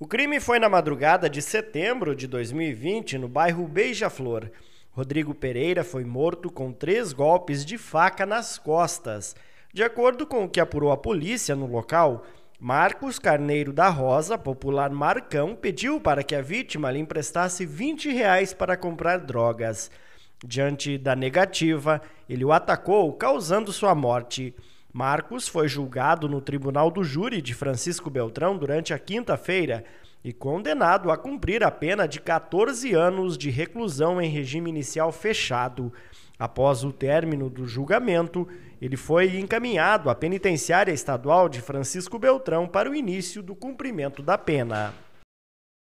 O crime foi na madrugada de setembro de 2020 no bairro Beija-Flor. Rodrigo Pereira foi morto com três golpes de faca nas costas. De acordo com o que apurou a polícia no local, Marcos Carneiro da Rosa, popular Marcão, pediu para que a vítima lhe emprestasse 20 reais para comprar drogas. Diante da negativa, ele o atacou, causando sua morte. Marcos foi julgado no tribunal do júri de Francisco Beltrão durante a quinta-feira e condenado a cumprir a pena de 14 anos de reclusão em regime inicial fechado. Após o término do julgamento, ele foi encaminhado à penitenciária estadual de Francisco Beltrão para o início do cumprimento da pena.